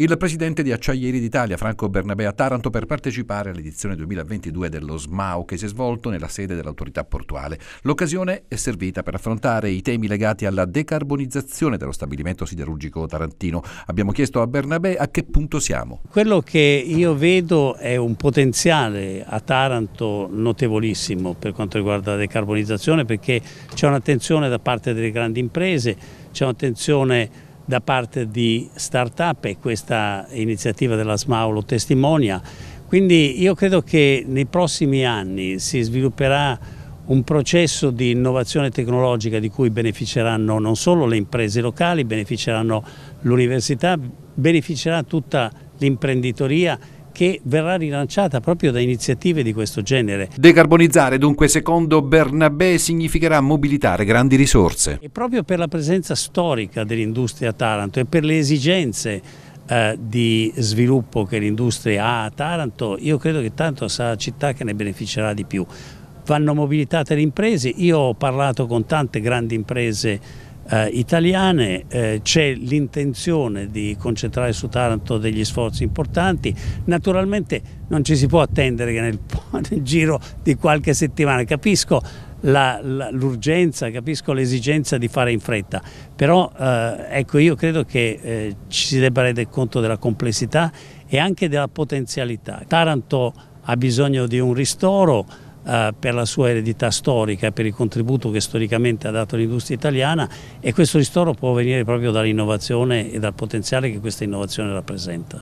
il presidente di Acciaieri d'Italia, Franco Bernabé a Taranto, per partecipare all'edizione 2022 dello SMAU che si è svolto nella sede dell'autorità portuale. L'occasione è servita per affrontare i temi legati alla decarbonizzazione dello stabilimento siderurgico tarantino. Abbiamo chiesto a Bernabé a che punto siamo. Quello che io vedo è un potenziale a Taranto notevolissimo per quanto riguarda la decarbonizzazione perché c'è un'attenzione da parte delle grandi imprese, c'è un'attenzione da parte di start-up e questa iniziativa della SMAU lo testimonia. Quindi io credo che nei prossimi anni si svilupperà un processo di innovazione tecnologica di cui beneficeranno non solo le imprese locali, beneficeranno l'università, beneficerà tutta l'imprenditoria che verrà rilanciata proprio da iniziative di questo genere. Decarbonizzare dunque secondo Bernabé significherà mobilitare grandi risorse. E proprio per la presenza storica dell'industria a Taranto e per le esigenze eh, di sviluppo che l'industria ha a Taranto, io credo che tanto sarà la città che ne beneficerà di più. Vanno mobilitate le imprese, io ho parlato con tante grandi imprese eh, italiane, eh, c'è l'intenzione di concentrare su Taranto degli sforzi importanti, naturalmente non ci si può attendere che nel, nel giro di qualche settimana, capisco l'urgenza, capisco l'esigenza di fare in fretta, però eh, ecco io credo che eh, ci si debba rendere conto della complessità e anche della potenzialità. Taranto ha bisogno di un ristoro, eh, per la sua eredità storica, per il contributo che storicamente ha dato l'industria italiana e questo ristoro può venire proprio dall'innovazione e dal potenziale che questa innovazione rappresenta.